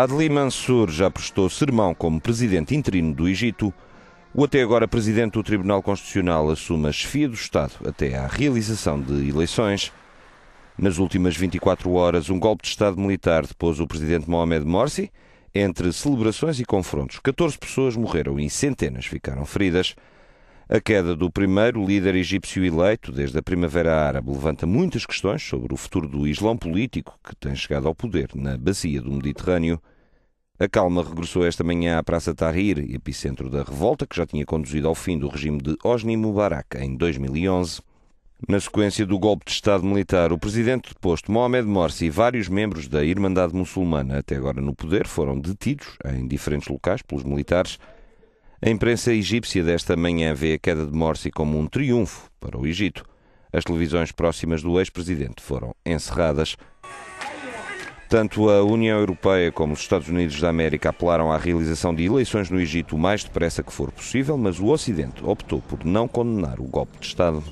Adli Mansour já prestou sermão como presidente interino do Egito. O até agora presidente do Tribunal Constitucional assume a chefia do Estado até à realização de eleições. Nas últimas 24 horas, um golpe de Estado militar depôs o presidente Mohamed Morsi. Entre celebrações e confrontos, 14 pessoas morreram e centenas ficaram feridas. A queda do primeiro líder egípcio eleito desde a Primavera Árabe levanta muitas questões sobre o futuro do Islão político que tem chegado ao poder na bacia do Mediterrâneo. A calma regressou esta manhã à Praça Tahrir, epicentro da revolta que já tinha conduzido ao fim do regime de Osni Mubarak em 2011. Na sequência do golpe de Estado militar, o presidente deposto Mohamed Morsi e vários membros da Irmandade Muçulmana, até agora no poder, foram detidos em diferentes locais pelos militares. A imprensa egípcia desta manhã vê a queda de Morsi como um triunfo para o Egito. As televisões próximas do ex-presidente foram encerradas. Tanto a União Europeia como os Estados Unidos da América apelaram à realização de eleições no Egito o mais depressa que for possível, mas o Ocidente optou por não condenar o golpe de Estado.